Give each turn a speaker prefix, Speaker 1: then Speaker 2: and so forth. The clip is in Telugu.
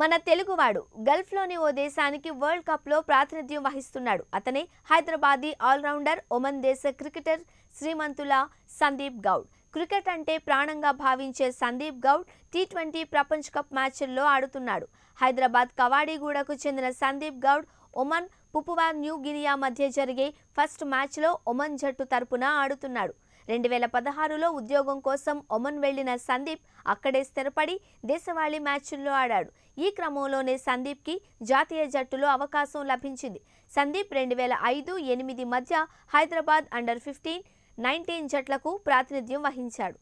Speaker 1: మన తెలుగువాడు గల్ఫ్లోని ఓ దేశానికి వరల్డ్ కప్లో ప్రాతినిధ్యం వహిస్తున్నాడు అతనే హైదరాబాదీ ఆల్రౌండర్ ఒమన్ దేశ క్రికెటర్ శ్రీమంతుల సందీప్ గౌడ్ క్రికెట్ అంటే ప్రాణంగా భావించే సందీప్ గౌడ్ టీ ట్వంటీ ప్రపంచ కప్ మ్యాచ్ల్లో ఆడుతున్నాడు హైదరాబాద్ కవాడీగూడకు చెందిన Sandeep Goud Oman Papua New Guinea మధ్య జరిగే ఫస్ట్ మ్యాచ్లో ఒమన్ జట్టు తరపున ఆడుతున్నాడు రెండు వేల పదహారులో ఉద్యోగం కోసం ఒమన్ వెళ్లిన సందీప్ అక్కడే స్థిరపడి దేశవాళీ మ్యాచ్ల్లో ఆడాడు ఈ క్రమంలోనే సందీప్కి జాతీయ జట్టులో అవకాశం లభించింది సందీప్ రెండు వేల ఐదు ఎనిమిది మధ్య హైదరాబాద్ అండర్ ఫిఫ్టీన్ నైన్టీన్ జట్లకు ప్రాతినిధ్యం వహించాడు